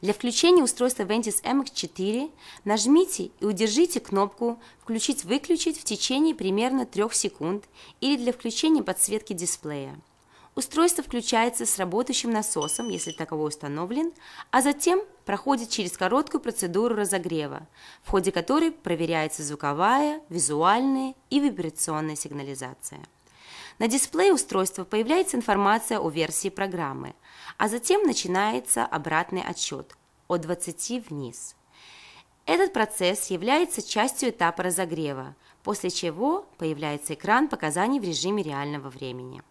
Для включения устройства Ventis MX4 нажмите и удержите кнопку «Включить-выключить» в течение примерно 3 секунд или для включения подсветки дисплея. Устройство включается с работающим насосом, если таковой установлен, а затем проходит через короткую процедуру разогрева, в ходе которой проверяется звуковая, визуальная и вибрационная сигнализация. На дисплее устройства появляется информация о версии программы, а затем начинается обратный отсчет от 20 вниз. Этот процесс является частью этапа разогрева, после чего появляется экран показаний в режиме реального времени.